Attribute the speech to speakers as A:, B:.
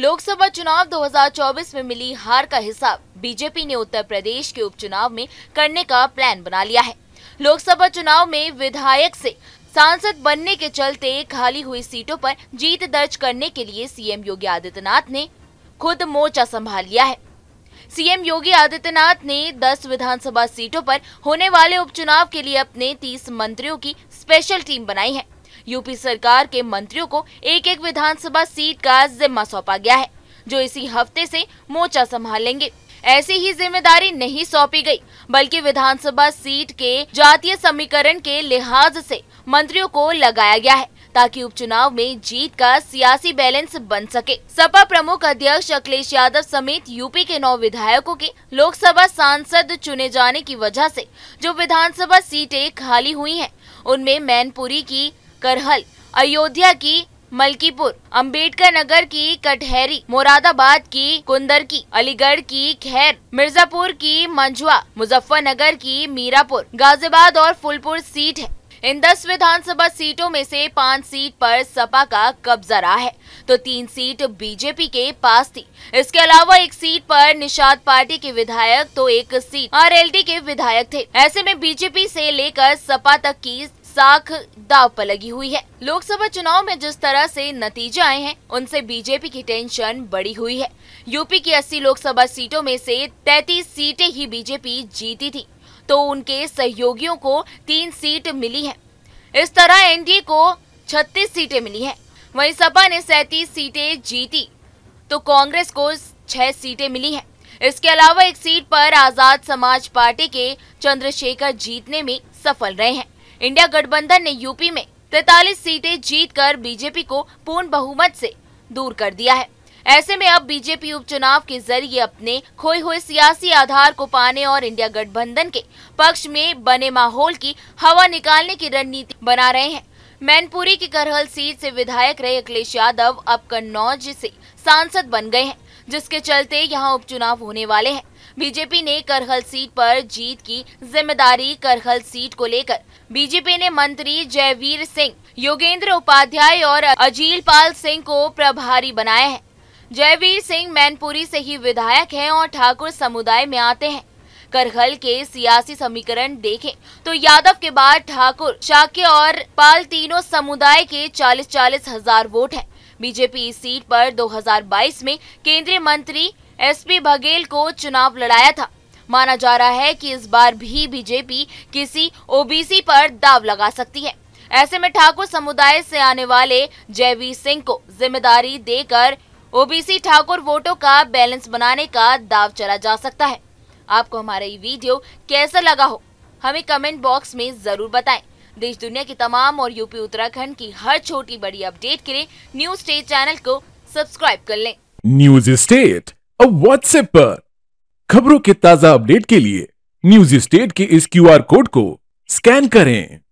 A: लोकसभा चुनाव 2024 में मिली हार का हिसाब बीजेपी ने उत्तर प्रदेश के उपचुनाव में करने का प्लान बना लिया है लोकसभा चुनाव में विधायक से सांसद बनने के चलते खाली हुई सीटों पर जीत दर्ज करने के लिए सीएम योगी आदित्यनाथ ने खुद मोर्चा संभाल लिया है सीएम योगी आदित्यनाथ ने 10 विधानसभा सीटों पर होने वाले उपचुनाव के लिए अपने 30 मंत्रियों की स्पेशल टीम बनाई है यूपी सरकार के मंत्रियों को एक एक विधानसभा सीट का जिम्मा सौंपा गया है जो इसी हफ्ते से मोर्चा संभालेंगे ऐसी ही जिम्मेदारी नहीं सौंपी गई बल्कि विधानसभा सीट के जातीय समीकरण के लिहाज से मंत्रियों को लगाया गया है ताकि उपचुनाव में जीत का सियासी बैलेंस बन सके सपा प्रमुख अध्यक्ष अखिलेश यादव समेत यूपी के नौ विधायकों के लोकसभा सांसद चुने जाने की वजह से जो विधानसभा सीटें खाली हुई हैं उनमें मैनपुरी की करहल अयोध्या की मलकीपुर अंबेडकर नगर की कटहरी मुरादाबाद की कुंदर की अलीगढ़ की खैर मिर्जापुर की मंजुआ मुजफ्फरनगर की मीरापुर गाजियाबाद और फुलपुर सीट है इन दस विधानसभा सीटों में से पाँच सीट पर सपा का कब्जा रहा है तो तीन सीट बीजेपी के पास थी इसके अलावा एक सीट पर निषाद पार्टी के विधायक तो एक सीट आरएलडी के विधायक थे ऐसे में बीजेपी से लेकर सपा तक की साख दाव पर लगी हुई है लोकसभा चुनाव में जिस तरह से नतीजे आए हैं उनसे बीजेपी की टेंशन बढ़ी हुई है यूपी की 80 लोकसभा सीटों में से 33 सीटें ही बीजेपी जीती थी तो उनके सहयोगियों को तीन सीट मिली है इस तरह एनडीए को 36 सीटें मिली है वही सपा ने सैतीस सीटें जीती तो कांग्रेस को छह सीटें मिली है इसके अलावा एक सीट पर आजाद समाज पार्टी के चंद्रशेखर जीतने में सफल रहे हैं इंडिया गठबंधन ने यूपी में तैतालीस सीटें जीतकर बीजेपी को पूर्ण बहुमत से दूर कर दिया है ऐसे में अब बीजेपी उपचुनाव के जरिए अपने खोए हुए सियासी आधार को पाने और इंडिया गठबंधन के पक्ष में बने माहौल की हवा निकालने की रणनीति बना रहे हैं मैनपुरी की करहल सीट से विधायक रहे अखिलेश यादव अब कन्नौज से सांसद बन गए हैं जिसके चलते यहां उपचुनाव होने वाले हैं बीजेपी ने करहल सीट पर जीत की जिम्मेदारी करहल सीट को लेकर बीजेपी ने मंत्री जयवीर सिंह योगेंद्र उपाध्याय और अजील पाल सिंह को प्रभारी बनाया है जयवीर सिंह मैनपुरी से ही विधायक हैं और ठाकुर समुदाय में आते हैं करहल के सियासी समीकरण देखें तो यादव के बाद ठाकुर शाके और पाल तीनों समुदाय के चालीस चालीस हजार वोट हैं बीजेपी इस सीट पर 2022 में केंद्रीय मंत्री एसपी बघेल को चुनाव लड़ाया था माना जा रहा है कि इस बार भी बीजेपी किसी ओबीसी पर दाव लगा सकती है ऐसे में ठाकुर समुदाय से आने वाले जयवीर सिंह को जिम्मेदारी देकर ओबीसी ठाकुर वोटों का बैलेंस बनाने का दाव चला जा सकता है आपको हमारा ये वीडियो कैसा लगा हो हमें कमेंट बॉक्स में जरूर बताएं देश दुनिया की तमाम और यूपी उत्तराखंड की हर छोटी बड़ी अपडेट के लिए न्यूज स्टेट चैनल को सब्सक्राइब कर लें न्यूज स्टेट अब व्हाट्सएप पर खबरों के ताजा अपडेट के लिए न्यूज स्टेट के इस क्यूआर कोड को स्कैन करें